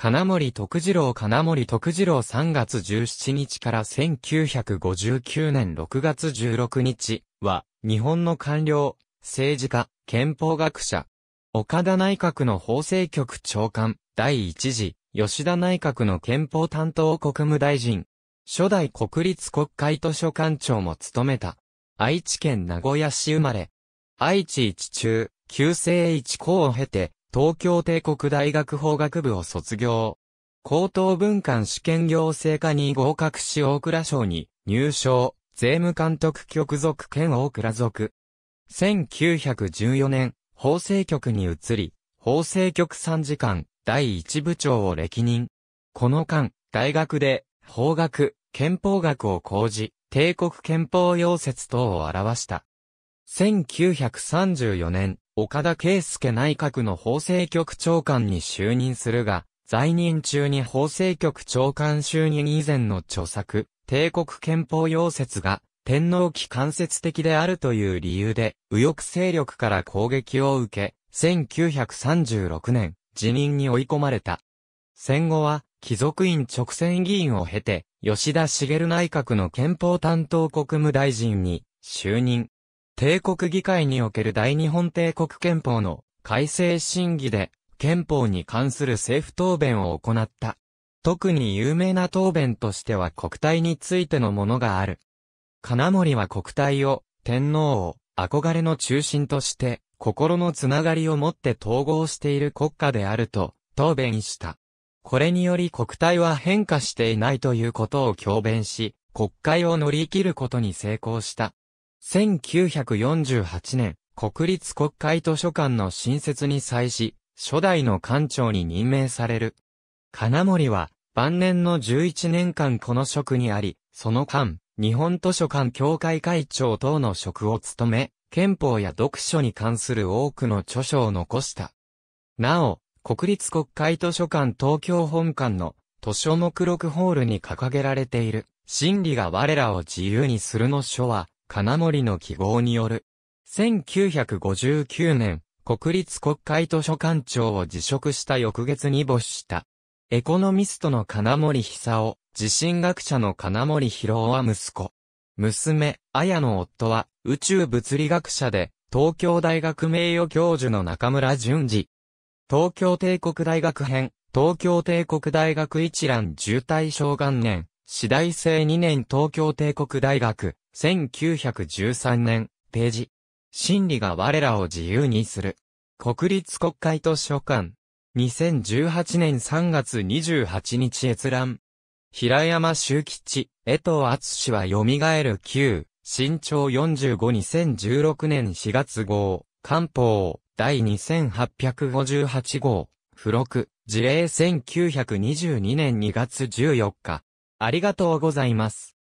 金森徳次郎金森徳次郎3月17日から1959年6月16日は、日本の官僚、政治家、憲法学者、岡田内閣の法制局長官、第一次、吉田内閣の憲法担当国務大臣、初代国立国会図書館長も務めた。愛知県名古屋市生まれ。愛知一中、旧制一公を経て、東京帝国大学法学部を卒業。高等文官試験行政課に合格し大倉省に入省、税務監督局属兼大倉属。1914年、法制局に移り、法制局参事官、第一部長を歴任。この間、大学で、法学、憲法学を講じ、帝国憲法要説等を表した。1934年、岡田圭介内閣の法制局長官に就任するが、在任中に法制局長官就任以前の著作、帝国憲法要説が、天皇期間接的であるという理由で、右翼勢力から攻撃を受け、1936年、辞任に追い込まれた。戦後は、貴族院直選議員を経て、吉田茂内閣の憲法担当国務大臣に就任。帝国議会における大日本帝国憲法の改正審議で、憲法に関する政府答弁を行った。特に有名な答弁としては国体についてのものがある。金森は国体を、天皇を、憧れの中心として、心のつながりを持って統合している国家であると、答弁した。これにより国体は変化していないということを強弁し、国会を乗り切ることに成功した。1948年、国立国会図書館の新設に際し、初代の館長に任命される。金森は、晩年の11年間この職にあり、その間、日本図書館協会会長等の職を務め、憲法や読書に関する多くの著書を残した。なお、国立国会図書館東京本館の図書目録ホールに掲げられている、真理が我らを自由にするの書は、金森の記号による。1959年、国立国会図書館長を辞職した翌月に没した。エコノミストの金森久夫、地震学者の金森博夫は息子。娘、綾の夫は宇宙物理学者で、東京大学名誉教授の中村淳二。東京帝国大学編、東京帝国大学一覧渋滞小元年、次大生2年東京帝国大学、1913年、ページ。真理が我らを自由にする。国立国会図書館。2018年3月28日閲覧。平山修吉、江藤厚氏は蘇る旧、身長452016年4月号、官報、第2858号、付録、事例1922年2月14日。ありがとうございます。